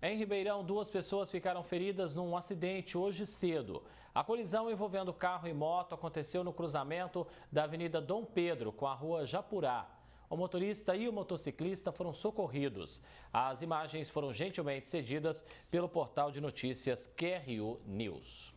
Em Ribeirão, duas pessoas ficaram feridas num acidente hoje cedo. A colisão envolvendo carro e moto aconteceu no cruzamento da Avenida Dom Pedro com a Rua Japurá. O motorista e o motociclista foram socorridos. As imagens foram gentilmente cedidas pelo portal de notícias QRU News.